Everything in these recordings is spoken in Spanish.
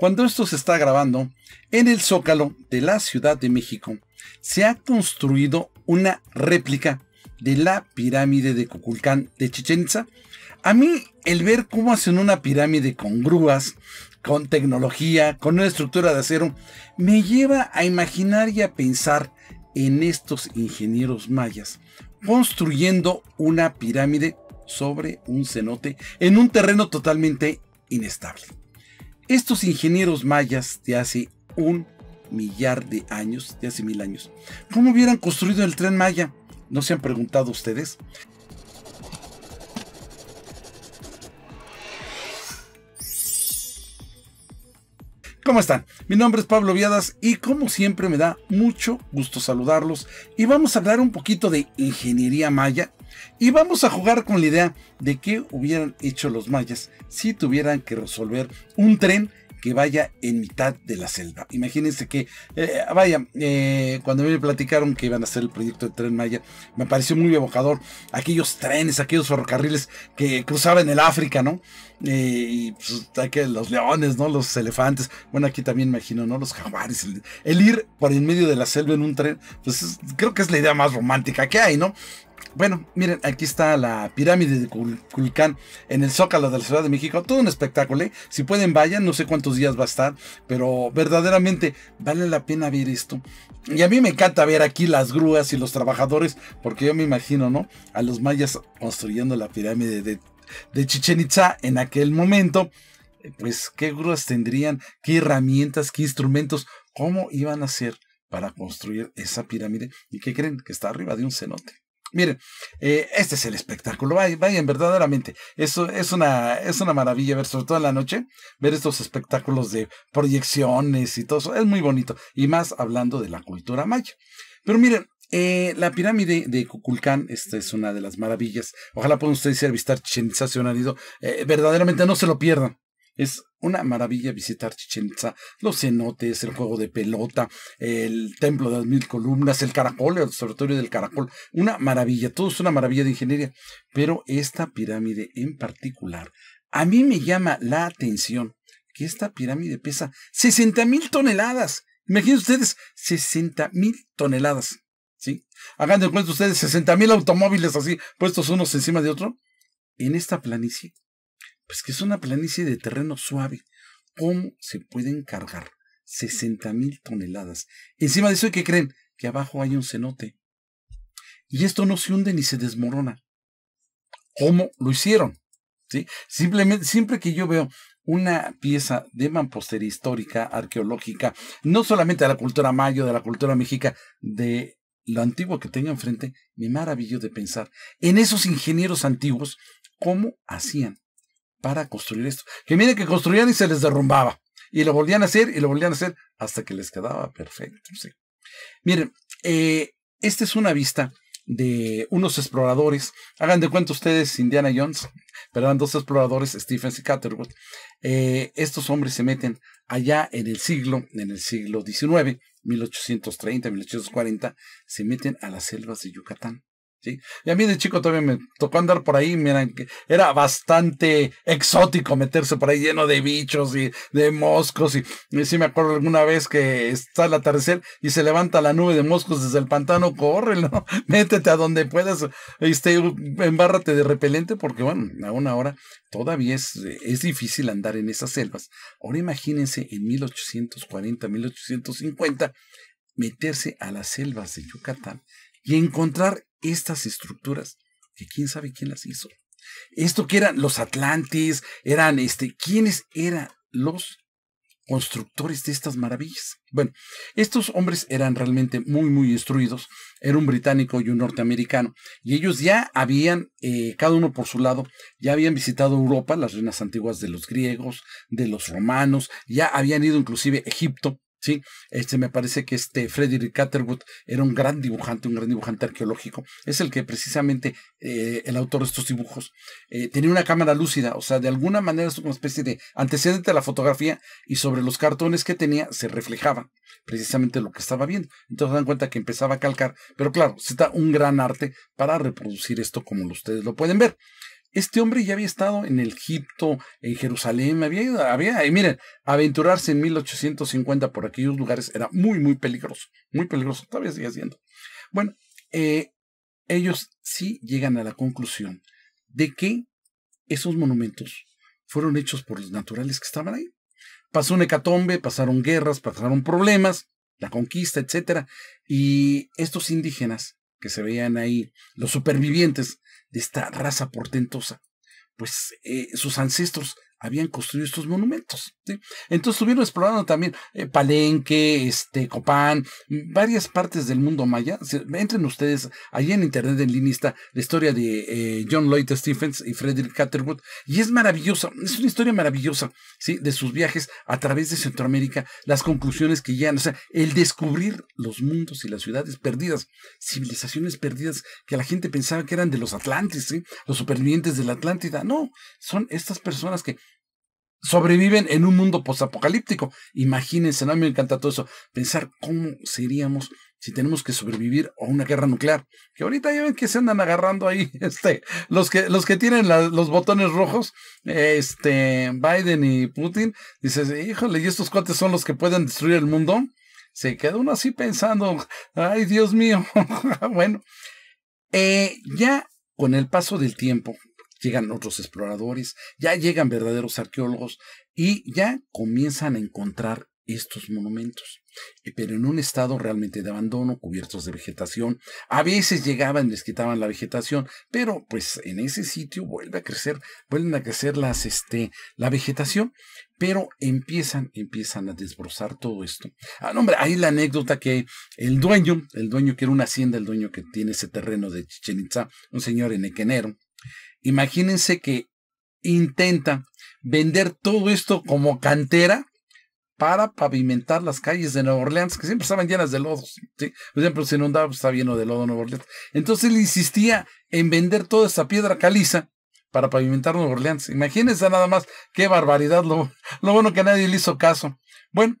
Cuando esto se está grabando, en el zócalo de la Ciudad de México se ha construido una réplica de la pirámide de Cuculcán de Chichen Itza. A mí, el ver cómo hacen una pirámide con grúas, con tecnología, con una estructura de acero, me lleva a imaginar y a pensar en estos ingenieros mayas construyendo una pirámide sobre un cenote en un terreno totalmente inestable. Estos ingenieros mayas de hace un millar de años, de hace mil años, ¿cómo hubieran construido el tren maya? ¿No se han preguntado ustedes? ¿Cómo están? Mi nombre es Pablo Viadas y como siempre me da mucho gusto saludarlos y vamos a hablar un poquito de ingeniería maya y vamos a jugar con la idea de qué hubieran hecho los mayas si tuvieran que resolver un tren que vaya en mitad de la selva. Imagínense que, eh, vaya, eh, cuando me platicaron que iban a hacer el proyecto de Tren Maya, me pareció muy evocador aquellos trenes, aquellos ferrocarriles que cruzaban el África, ¿no? y pues, que los leones, ¿no? Los elefantes. Bueno, aquí también imagino, ¿no? Los jaguares. El, ir por en medio de la selva en un tren, pues creo que es la idea más romántica que hay, ¿no? Bueno, miren, aquí está la pirámide de Culcán en el Zócalo de la Ciudad de México. Todo un espectáculo, ¿eh? Si pueden, vayan. No sé cuántos días va a estar, pero verdaderamente vale la pena ver esto. Y a mí me encanta ver aquí las grúas y los trabajadores, porque yo me imagino, ¿no? A los mayas construyendo la pirámide de de Chichen Itza en aquel momento, pues qué grúas tendrían, qué herramientas, qué instrumentos, cómo iban a hacer para construir esa pirámide. ¿Y qué creen? Que está arriba de un cenote. Miren, eh, este es el espectáculo. Vayan, verdaderamente. Eso es una, es una maravilla ver, sobre todo en la noche, ver estos espectáculos de proyecciones y todo eso. Es muy bonito. Y más hablando de la cultura maya. Pero miren, eh, la pirámide de Cuculcán, esta es una de las maravillas. Ojalá puedan ustedes ir a visitar Chichen Itza han ido. Eh, verdaderamente no se lo pierdan. Es una maravilla visitar Chichen Itza, los cenotes, el juego de pelota, el templo de las mil columnas, el caracol, el observatorio del caracol. Una maravilla, todo es una maravilla de ingeniería. Pero esta pirámide en particular, a mí me llama la atención que esta pirámide pesa 60 mil toneladas. Imaginen ustedes, 60 mil toneladas. ¿sí? Hagan de cuenta ustedes 60 mil automóviles así, puestos unos encima de otro, en esta planicie, pues que es una planicie de terreno suave, ¿cómo se pueden cargar 60 mil toneladas? Encima de eso, ¿qué creen? Que abajo hay un cenote. Y esto no se hunde ni se desmorona. ¿Cómo lo hicieron? ¿Sí? Simplemente, siempre que yo veo una pieza de mampostería histórica, arqueológica, no solamente de la cultura mayo, de la cultura mexica, de lo antiguo que tengo enfrente, me maravillo de pensar en esos ingenieros antiguos, cómo hacían para construir esto. Que miren que construían y se les derrumbaba. Y lo volvían a hacer y lo volvían a hacer hasta que les quedaba perfecto. Miren, eh, esta es una vista de unos exploradores. Hagan de cuenta ustedes Indiana Jones, pero eran dos exploradores, Stephens y Catherwood. Eh, estos hombres se meten allá en el siglo, en el siglo XIX, 1830, 1840, se meten a las selvas de Yucatán. Y a mí de chico todavía me tocó andar por ahí, miren, que era bastante exótico meterse por ahí lleno de bichos y de moscos. Y, si sí me acuerdo alguna vez que está el atardecer y se levanta la nube de moscos desde el pantano, corre, Métete a donde puedas, este, embárrate de repelente, porque bueno, a una hora todavía es, es difícil andar en esas selvas. Ahora imagínense en 1840, 1850 meterse a las selvas de Yucatán y encontrar estas estructuras que quién sabe quién las hizo. Esto que eran los Atlantis, eran este, ¿quiénes eran los constructores de estas maravillas? Bueno, estos hombres eran realmente muy, muy instruidos. Era un británico y un norteamericano. Y ellos ya habían, eh, cada uno por su lado, ya habían visitado Europa, las ruinas antiguas de los griegos, de los romanos, ya habían ido inclusive a Egipto, ¿sí? Este, me parece que este Frederick Catterwood era un gran dibujante, un gran dibujante arqueológico. Es el que precisamente eh, el autor de estos dibujos eh, tenía una cámara lúcida, o sea, de alguna manera es una especie de antecedente a la fotografía y sobre los cartones que tenía se reflejaba precisamente lo que estaba viendo. Entonces dan cuenta que empezaba a calcar, pero claro, se da un gran arte para reproducir esto como ustedes lo pueden ver. Este hombre ya había estado en Egipto, en Jerusalén, había ido, había, y miren, aventurarse en 1850 por aquellos lugares era muy, muy peligroso, muy peligroso, todavía sigue siendo. Bueno, eh, ellos sí llegan a la conclusión de que esos monumentos fueron hechos por los naturales que estaban ahí. Pasó un hecatombe, pasaron guerras, pasaron problemas, la conquista, etc. Y estos indígenas que se veían ahí, los supervivientes de esta raza portentosa, pues eh, sus ancestros habían construido estos monumentos. ¿sí? Entonces estuvieron explorando también eh, Palenque, este, Copán, varias partes del mundo maya. Entren ustedes ahí en internet en Linista... la historia de eh, John Lloyd Stephens y Frederick Catherwood. Y es maravillosa, es una historia maravillosa, ¿sí? De sus viajes a través de Centroamérica, las conclusiones que llegan, o sea, el descubrir los mundos y las ciudades perdidas, civilizaciones perdidas que la gente pensaba que eran de los Atlantis... ¿sí? Los supervivientes de la Atlántida. No, son estas personas que sobreviven en un mundo postapocalíptico. Imagínense, ¿no? me encanta todo eso. Pensar cómo seríamos si tenemos que sobrevivir a una guerra nuclear. Que ahorita ya ven que se andan agarrando ahí, este, los que, los que tienen los botones rojos, este, Biden y Putin, dices, híjole, y estos cuates son los que pueden destruir el mundo. Se queda uno así pensando, ay Dios mío. bueno, eh, ya con el paso del tiempo, llegan otros exploradores, ya llegan verdaderos arqueólogos y ya comienzan a encontrar estos monumentos, eh, pero en un estado realmente de abandono, cubiertos de vegetación. A veces llegaban, les quitaban la vegetación, pero pues en ese sitio vuelve a crecer, vuelven a crecer las, este, la vegetación, pero empiezan, empiezan a desbrozar todo esto. Ah, no, hombre, hay la anécdota que el dueño, el dueño que era una hacienda, el dueño que tiene ese terreno de Chichen Itza, un señor en Equenero. Imagínense que intenta vender todo esto como cantera para pavimentar las calles de Nueva Orleans, que siempre estaban llenas de lodos. ¿sí? Por ejemplo, se inundaba, pues, estaba lleno de lodo Nueva Orleans. Entonces él insistía en vender toda esta piedra caliza para pavimentar Nueva Orleans. Imagínense nada más qué barbaridad, lo, lo bueno que nadie le hizo caso. Bueno,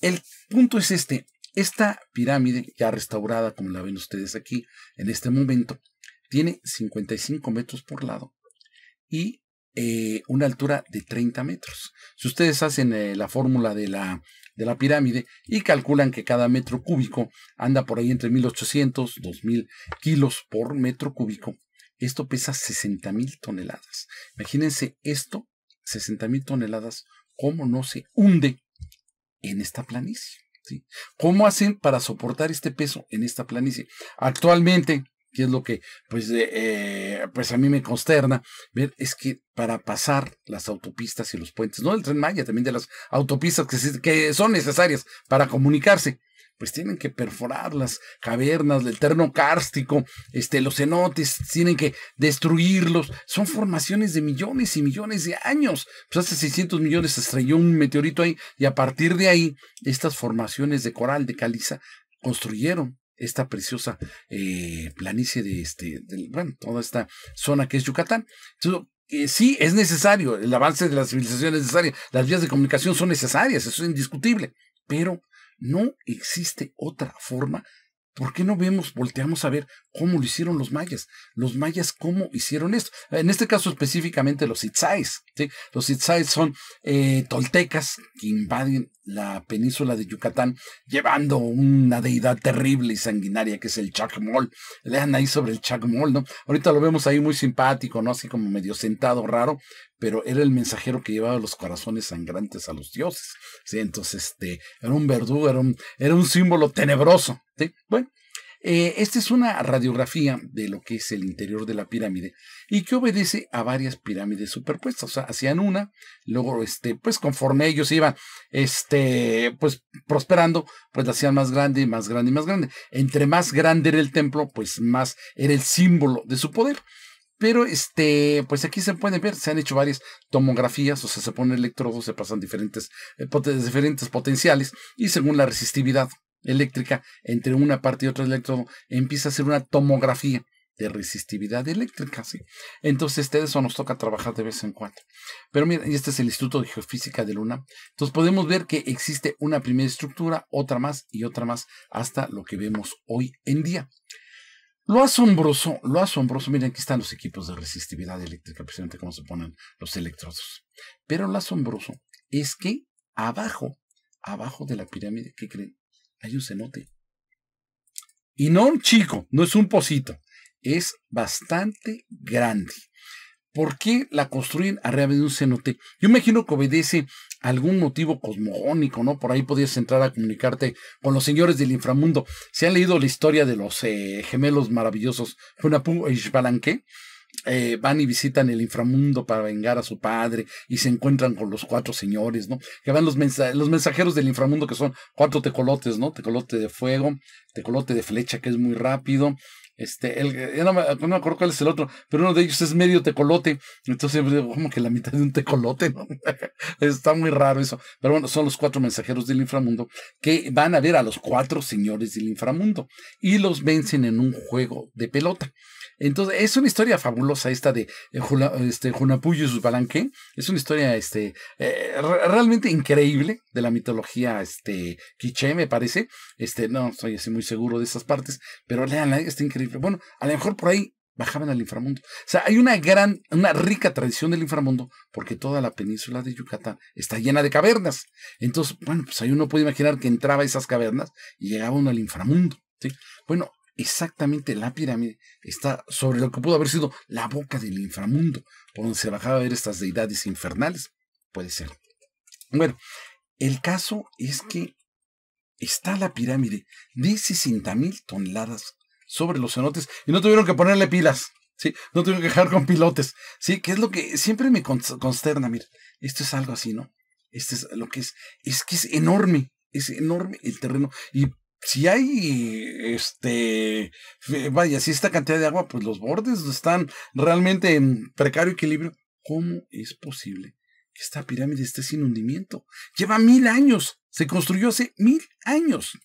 el punto es este. Esta pirámide, ya restaurada como la ven ustedes aquí en este momento, tiene 55 metros por lado y eh, una altura de 30 metros. Si ustedes hacen eh, la fórmula de la, de la pirámide y calculan que cada metro cúbico anda por ahí entre 1800, 2000 kilos por metro cúbico, esto pesa 60.000 mil toneladas. Imagínense esto, 60.000 mil toneladas, cómo no se hunde en esta planicie. ¿Cómo hacen para soportar este peso en esta planicie? Actualmente que es lo que pues, eh, pues a mí me consterna, ver, es que para pasar las autopistas y los puentes, no del tren Maya, también de las autopistas que, son necesarias para comunicarse, pues tienen que perforar las cavernas del terno cárstico, este, los cenotes, tienen que destruirlos. Son formaciones de millones y millones de años. Pues hace 600 millones se estrelló un meteorito ahí y a partir de ahí estas formaciones de coral, de caliza, construyeron esta preciosa eh, planicie de este, bueno, toda esta zona que es Yucatán. Entonces, eh, sí, es necesario, el avance de la civilización es necesario, las vías de comunicación son necesarias, eso es indiscutible, pero no existe otra forma ¿Por qué no vemos, volteamos a ver cómo lo hicieron los mayas? Los mayas, ¿cómo hicieron esto? En este caso específicamente los itzais. ¿sí? Los itzais son eh, toltecas que invaden la península de Yucatán llevando una deidad terrible y sanguinaria que es el Chacmol. Lean ahí sobre el Chacmol, ¿no? Ahorita lo vemos ahí muy simpático, ¿no? Así como medio sentado, raro, pero era el mensajero que llevaba los corazones sangrantes a los dioses. ¿sí? Entonces, este, era un verdugo, era un símbolo tenebroso bueno, eh, esta es una radiografía de lo que es el interior de la pirámide y que obedece a varias pirámides superpuestas. O sea, hacían una, luego, este, pues conforme ellos iban, este, pues prosperando, pues la hacían más grande, más grande y más grande. Entre más grande era el templo, pues más era el símbolo de su poder. Pero este, pues aquí se pueden ver, se han hecho varias tomografías, o sea, se ponen electrodos, se pasan diferentes eh, potenciales y según la resistividad eléctrica entre una parte y otra electrodo empieza a hacer una tomografía de resistividad eléctrica, ¿sí? Entonces, este de eso nos toca trabajar de vez en cuando. Pero miren y este es el Instituto de Geofísica de Luna. Entonces, podemos ver que existe una primera estructura, otra más y otra más, hasta lo que vemos hoy en día. Lo asombroso, lo asombroso, miren, aquí están los equipos de resistividad eléctrica, precisamente cómo se ponen los electrodos. Pero lo asombroso es que abajo, abajo de la pirámide, ¿qué creen? hay un cenote. Y no un chico, no es un pocito, es bastante grande. ¿Por qué la construyen arriba de un cenote? Yo imagino que obedece algún motivo cosmogónico, ¿no? Por ahí podías entrar a comunicarte con los señores del inframundo. Se han leído la historia de los eh, gemelos maravillosos Funapu y eh, Ishbalanque. Eh, van y visitan el inframundo para vengar a su padre y se encuentran con los cuatro señores, ¿no? Que van los, los mensajeros del inframundo que son cuatro tecolotes, ¿no? Tecolote de fuego, tecolote de flecha que es muy rápido, este, el, no, me, no, me, acuerdo cuál es el otro, pero uno de ellos es medio tecolote. Entonces, pues, como que la mitad de un tecolote, ¿no? Está muy raro eso. Pero bueno, son los cuatro mensajeros del inframundo que van a ver a los cuatro señores del inframundo y los vencen en un juego de pelota. Entonces, es una historia fabulosa esta de eh, este, Junapuyo y sus balanque. Es una historia este, eh, realmente increíble de la mitología este, quiché, me parece. Este, no estoy muy seguro de esas partes, pero leanla, está increíble. Bueno, a lo mejor por ahí bajaban al inframundo. O sea, hay una gran, una rica tradición del inframundo, porque toda la península de Yucatán está llena de cavernas. Entonces, bueno, pues ahí uno puede imaginar que entraba a esas cavernas y llegaba uno al inframundo. ¿sí? Bueno, exactamente la pirámide está sobre lo que pudo haber sido la boca del inframundo, por donde se bajaba a ver estas deidades infernales. Puede ser. Bueno, el caso es que está la pirámide de mil toneladas sobre los cenotes y no tuvieron que ponerle pilas. ¿sí? No tuvieron que dejar con pilotes. ¿sí? Que es lo que siempre me consterna. Mira, esto es algo así, ¿no? Esto es lo que es. Es que es enorme. Es enorme el terreno. Y si hay este eh, vaya, si esta cantidad de agua, pues los bordes están realmente en precario equilibrio, ¿cómo es posible que esta pirámide esté sin hundimiento? Lleva mil años, se construyó hace mil años.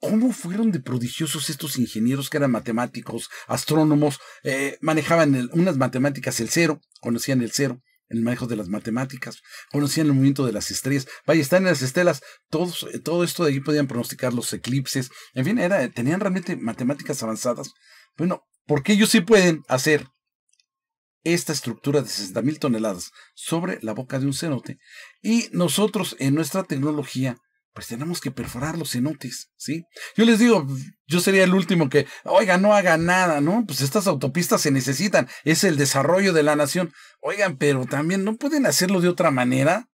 ¿Cómo fueron de prodigiosos estos ingenieros que eran matemáticos, astrónomos, eh, manejaban unas matemáticas el cero, conocían el cero, en el manejo de las matemáticas, conocían el movimiento de las estrellas, vaya, están en las estelas, eh, todo esto de allí podían pronosticar los eclipses, en fin, era, tenían realmente matemáticas avanzadas. Bueno, porque ellos sí pueden hacer esta estructura de 60.000 toneladas sobre la boca de un cenote y nosotros en nuestra tecnología pues tenemos que perforar los cenotes, ¿sí? Yo les digo, yo sería el último que, oiga, no haga nada, ¿no? Pues estas autopistas se necesitan, es el desarrollo de la nación. Oigan, pero también no pueden hacerlo de otra manera.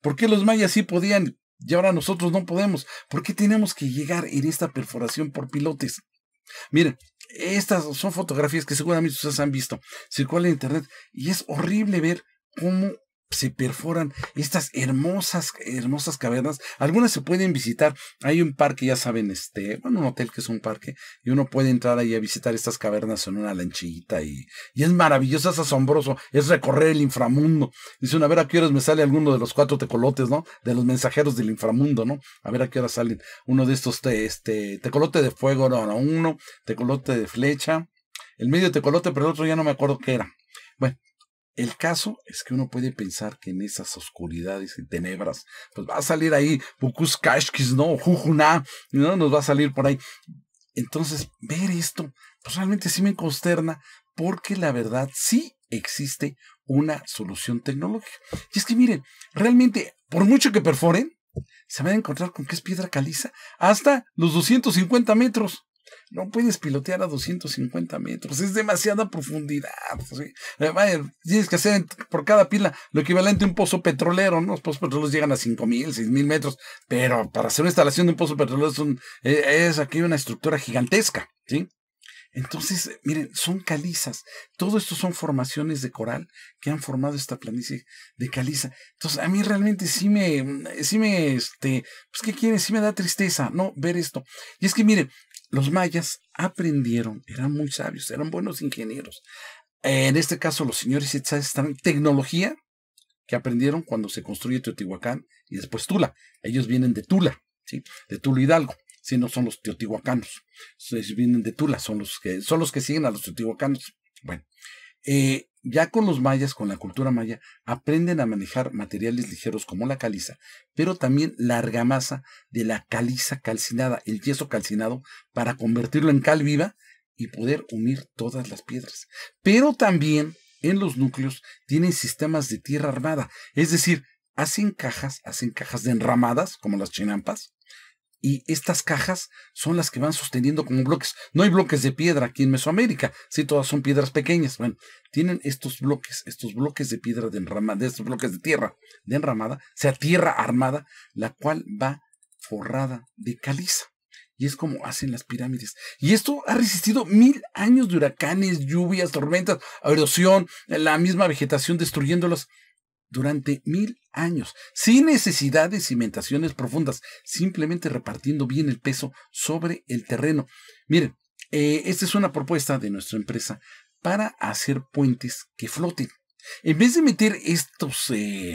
¿Por qué los mayas sí podían y ahora nosotros no podemos? ¿Por qué tenemos que llegar en esta perforación por pilotes? Miren, estas son fotografías que seguramente ustedes han visto, circulan en internet, y es horrible ver cómo se perforan estas hermosas, hermosas cavernas. Algunas se pueden visitar. Hay un parque, ya saben, este, bueno, un hotel que es un parque, y uno puede entrar ahí a visitar estas cavernas en una lanchita y, y es maravilloso, es asombroso, es recorrer el inframundo. dice a ver a qué horas me sale alguno de los cuatro tecolotes, ¿no? De los mensajeros del inframundo, ¿no? A ver a qué hora salen uno de estos, este, tecolote de fuego, no, uno, tecolote de flecha, el medio tecolote, pero el otro ya no me acuerdo qué era. Bueno, el caso es que uno puede pensar que en esas oscuridades y tenebras, pues va a salir ahí Kashkis, ¿no? Jujuna, ¿no? Nos va a salir por ahí. Entonces, ver esto, pues realmente sí me consterna, porque la verdad sí existe una solución tecnológica. Y es que miren, realmente, por mucho que perforen, se van a encontrar con que es piedra caliza hasta los 250 metros. No puedes pilotear a 250 metros, es demasiada profundidad. ¿sí? Eh, tienes que hacer por cada pila lo equivalente a un pozo petrolero, ¿no? Los pozos petroleros llegan a 5000, 6000 metros, pero para hacer una instalación de un pozo petrolero eh, es, aquí una estructura gigantesca, ¿sí? Entonces, miren, son calizas. Todo esto son formaciones de coral que han formado esta planicie de caliza. Entonces, a mí realmente sí me, mm, sí me, este, pues, ¿qué quiere, Sí me da tristeza, ¿no? Ver esto. Y es que, miren, los mayas aprendieron, eran muy sabios, eran buenos ingenieros. En este caso, los señores están tecnología que aprendieron cuando se construye Teotihuacán y después Tula. Ellos vienen de Tula, ¿sí? de Tula Hidalgo. Si no son los teotihuacanos, ellos vienen de Tula, son los que, son los que siguen a los teotihuacanos. Bueno, eh, ya con los mayas, con la cultura maya, aprenden a manejar materiales ligeros como la caliza, pero también la argamasa de la caliza calcinada, el yeso calcinado, para convertirlo en cal viva y poder unir todas las piedras. Pero también en los núcleos tienen sistemas de tierra armada, es decir, hacen cajas, hacen cajas de enramadas, como las chinampas, y estas cajas son las que van sosteniendo como bloques. No hay bloques de piedra aquí en Mesoamérica, sí, todas son piedras pequeñas. Bueno, tienen estos bloques, estos bloques de piedra de enramada, estos bloques de tierra de enramada, sea tierra armada, la cual va forrada de caliza. Y es como hacen las pirámides. Y esto ha resistido mil años de huracanes, lluvias, tormentas, erosión, la misma vegetación destruyéndolas durante mil años, sin necesidad de cimentaciones profundas, simplemente repartiendo bien el peso sobre el terreno. Miren, eh, esta es una propuesta de nuestra empresa para hacer puentes que floten. En vez de meter estos eh,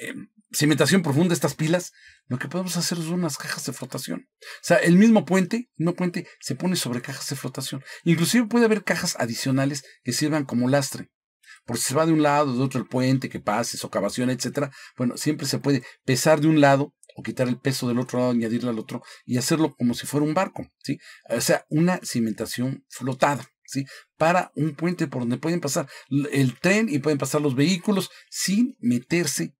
eh, cimentación profunda, estas pilas, lo que podemos hacer es unas cajas de flotación. O sea, el mismo puente, no puente, se pone sobre cajas de flotación. Inclusive puede haber cajas adicionales que sirvan como lastre por si se va de un lado, de otro el puente que pase, socavación, etcétera. Bueno, siempre se puede pesar de un lado o quitar el peso del otro lado, añadirle al otro y hacerlo como si fuera un barco, ¿sí? O sea, una cimentación flotada, ¿sí? Para un puente por donde pueden pasar el tren y pueden pasar los vehículos sin meterse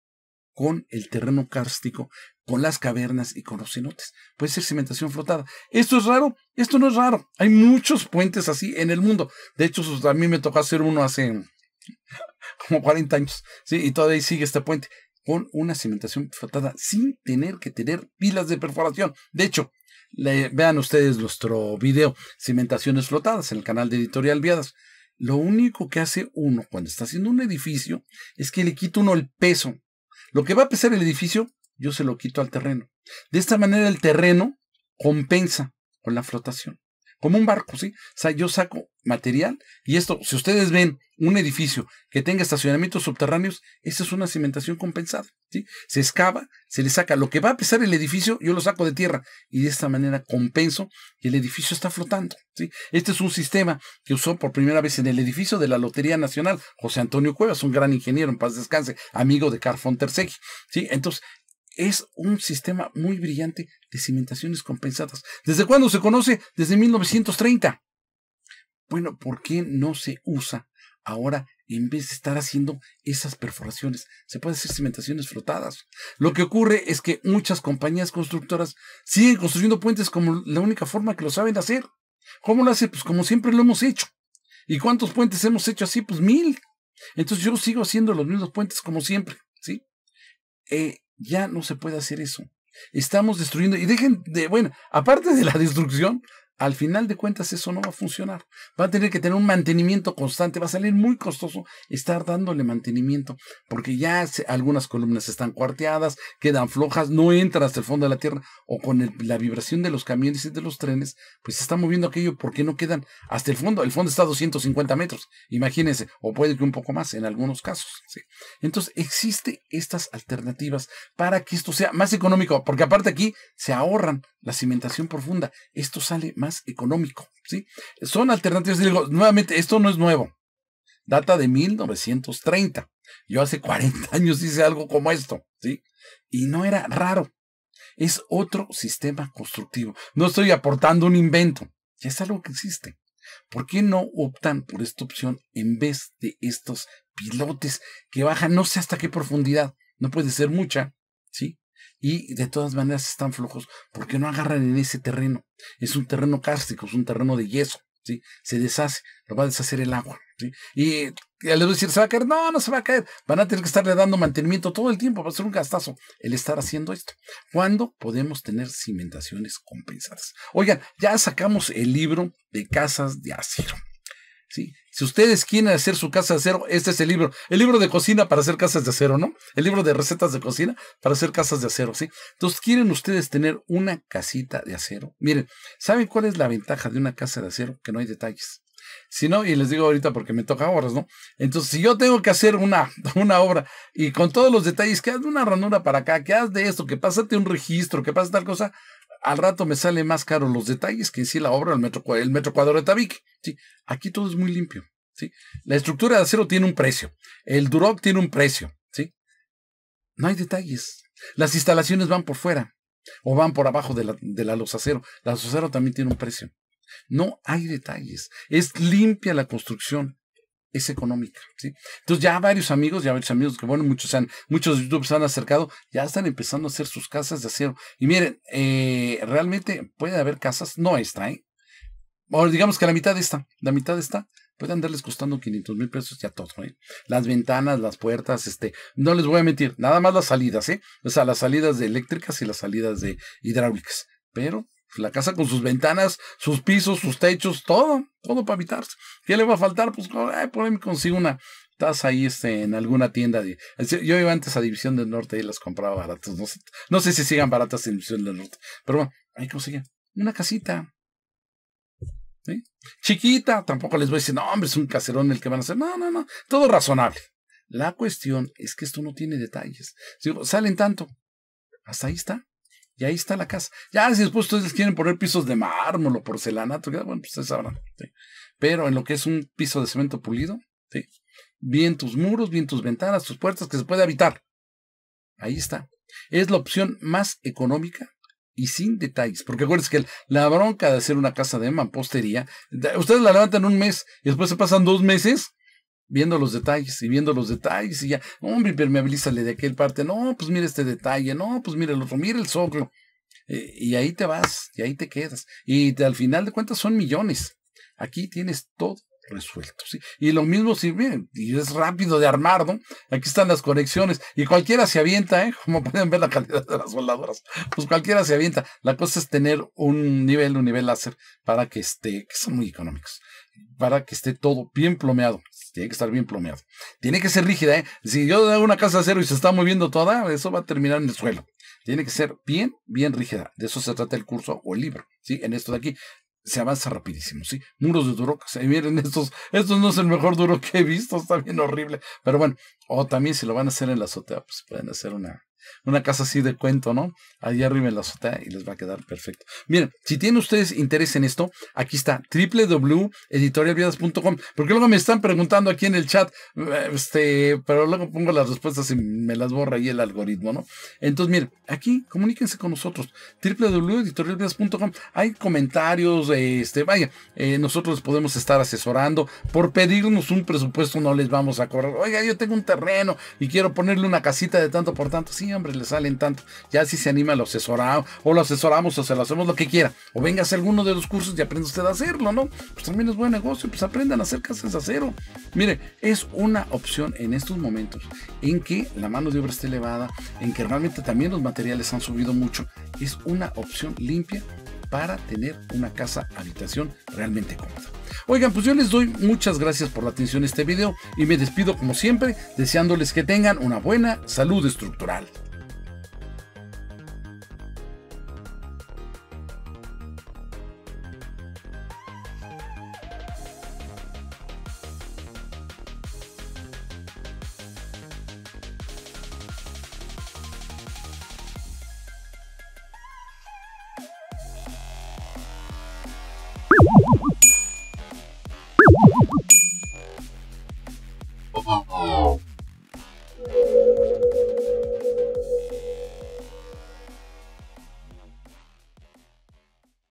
con el terreno kárstico, con las cavernas y con los cenotes. Puede ser cimentación flotada. ¿Esto es raro? Esto no es raro. Hay muchos puentes así en el mundo. De hecho, a mí me tocó hacer uno hace como 40 años, ¿sí? Y todavía sigue este puente con una cimentación flotada sin tener que tener pilas de perforación. De hecho, vean ustedes nuestro video Cimentaciones flotadas en el canal de Editorial Viadas. Lo único que hace uno cuando está haciendo un edificio es que le quita uno el peso. Lo que va a pesar el edificio, yo se lo quito al terreno. De esta manera el terreno compensa con la flotación como un barco, ¿sí? O sea, yo saco material y esto, si ustedes ven un edificio que tenga estacionamientos subterráneos, esa es una cimentación compensada, ¿sí? Se excava, se le saca lo que va a pesar el edificio, yo lo saco de tierra y de esta manera compenso que el edificio está flotando, ¿sí? Este es un sistema que usó por primera vez en el edificio de la Lotería Nacional José Antonio Cuevas, un gran ingeniero en paz descanse, amigo de Carl von ¿sí? Entonces, es un sistema muy brillante de cimentaciones compensadas. ¿Desde cuándo se conoce? Desde 1930. Bueno, ¿por qué no se usa ahora en vez de estar haciendo esas perforaciones? Se pueden hacer cimentaciones flotadas. Lo que ocurre es que muchas compañías constructoras siguen construyendo puentes como la única forma que lo saben hacer. ¿Cómo lo hace? Pues como siempre lo hemos hecho. ¿Y cuántos puentes hemos hecho así? Pues mil. Entonces yo sigo haciendo los mismos puentes como siempre, ¿sí? Eh, ya no se puede hacer eso. Estamos destruyendo. Y dejen de, bueno, aparte de la destrucción, al final de cuentas eso no va a funcionar. Va a tener que tener un mantenimiento constante, va a salir muy costoso estar dándole mantenimiento, porque ya algunas columnas están cuarteadas, quedan flojas, no entran hasta el fondo de la tierra, o con la vibración de los camiones y de los trenes, pues se está moviendo aquello porque no quedan hasta el fondo. El fondo está a 250 metros, imagínense, o puede que un poco más en algunos casos. Entonces existen estas alternativas para que esto sea más económico, porque aparte aquí se ahorran la cimentación profunda. Esto sale más económico. ¿sí? Son alternativas. Digo, nuevamente, esto no es nuevo. Data de 1930. Yo hace 40 años hice algo como esto. ¿sí? Y no era raro. Es otro sistema constructivo. No estoy aportando un invento. Ya es algo que existe. ¿Por qué no optan por esta opción en vez de estos pilotes que bajan no sé hasta qué profundidad? No puede ser mucha, ¿sí? y de todas maneras están flojos porque no agarran en ese terreno. Es un terreno cárstico, es un terreno de yeso. ¿sí? Se deshace, lo va a deshacer el agua. ¿sí? Y ya les voy a decir, ¿se va a caer? No, no se va a caer. Van a tener que estarle dando mantenimiento todo el tiempo. Va a ser un gastazo el estar haciendo esto. ¿Cuándo podemos tener cimentaciones compensadas? Oigan, ya sacamos el libro de Casas de Acero. Si ustedes quieren hacer su casa de acero, este es el libro. El libro de cocina para hacer casas de acero, ¿no? El libro de recetas de cocina para hacer casas de acero, ¿sí? Entonces, ¿quieren ustedes tener una casita de acero? Miren, ¿saben cuál es la ventaja de una casa de acero? Que no hay detalles. Si no, y les digo ahorita porque me toca horas, ¿no? Entonces, si yo tengo que hacer una, una obra y con todos los detalles, que haz una ranura para acá, que haz de esto, que pásate un registro, que pasa tal cosa, al rato me sale más caro los detalles que en sí la obra del metro, el metro cuadrado de tabique. ¿sí? Aquí todo es muy limpio. ¿sí? La estructura de acero tiene un precio. El Duroc tiene un precio. ¿sí? No hay detalles. Las instalaciones van por fuera o van por abajo de la, de la losa acero. La losa acero también tiene un precio. No hay detalles. Es limpia la construcción es económica, ¿sí? Entonces ya varios amigos, ya varios amigos que bueno, muchos han, muchos YouTube se han acercado, ya están empezando a hacer sus casas de acero. Y miren, eh, realmente puede haber casas, no esta, ¿eh? O digamos que la mitad está, la mitad está. puede andarles costando 500 mil pesos ya todo, ¿eh? Las ventanas, las puertas, este, no les voy a mentir, nada más las salidas, ¿eh? O sea, las salidas de eléctricas y las salidas de hidráulicas. Pero pues, la casa con sus ventanas, sus pisos, sus techos, todo, todo para habitarse. ¿Qué le va a faltar? Pues eh, por ahí me consigo una taza ahí este, en alguna tienda. yo iba antes a División del Norte y las compraba baratas. No sé, no sé si sigan baratas en División del Norte, pero bueno, ahí consiguen una casita. ¿sí? Chiquita, tampoco les voy a decir, no, hombre, es un caserón el que van a hacer. No, no, no, todo razonable. La cuestión es que esto no tiene detalles. salen tanto. Hasta ahí está. Y ahí está la casa. Ya si después ustedes quieren poner pisos de mármol o porcelana. Pues bueno, pues ustedes sabrán. Pero en lo que es un piso de cemento pulido, bien tus muros, bien tus ventanas, tus puertas, que se puede habitar. Ahí está. Es la opción más económica y sin detalles. Porque acuérdense que la bronca de hacer una casa de mampostería, ustedes la levantan un mes y después se pasan dos meses viendo los detalles y viendo los detalles y ya, hombre, impermeabilízale de aquel parte, no, pues mira este detalle, no, pues mira el otro, mira el soclo. Eh, y ahí te vas, y ahí te quedas. Y al final de cuentas son millones. Aquí tienes todo resuelto. Y lo mismo sirve, y es rápido de armar, ¿no? Aquí están las conexiones, y cualquiera se avienta, ¿eh? Como pueden ver la calidad de las voladoras, pues cualquiera se avienta. La cosa es tener un nivel, un nivel láser para que esté, que son muy económicos para que esté todo bien plomeado. Tiene que estar bien plomeado. Tiene que ser rígida, ¿eh? Si yo hago una casa de cero y se está moviendo toda, eso va a terminar en el suelo. Tiene que ser bien, bien rígida. De eso se trata el curso o el libro, ¿sí? En esto de aquí se avanza rapidísimo, ¿sí? Muros de duro. se miren estos, estos no es el mejor duro que he visto, está bien horrible, pero bueno, o también si lo van a hacer en la azotea, pues pueden hacer una, una casa así de cuento, ¿no? Allí arriba en la azotea y les va a quedar perfecto. Miren, si tienen ustedes interés en esto, aquí está www.editorialvidas.com, porque luego me están preguntando aquí en el chat, eh, este, pero luego pongo las respuestas y me las borra ahí el algoritmo, ¿no? Entonces, miren, aquí comuníquense con nosotros, www.editorialvidas.com, hay comentarios, este, vaya, eh, nosotros les podemos estar asesorando, por pedirnos un presupuesto no les vamos a cobrar, oiga, yo tengo un terreno y quiero ponerle una casita de tanto por tanto, sí, hombre, le salen tanto. Ya si se anima, lo asesorado, o lo asesoramos, o se lo hacemos lo que quiera. O venga a hacer alguno de los cursos y aprenda usted a hacerlo, ¿no? Pues también es buen negocio, pues aprendan a hacer casas a cero. Mire, es una opción en estos momentos en que la mano de obra está elevada, en que realmente también los materiales han subido mucho. Es una opción limpia para tener una casa habitación realmente cómoda. Oigan, pues yo les doy muchas gracias por la atención a este video y me despido como siempre deseándoles que tengan una buena salud estructural.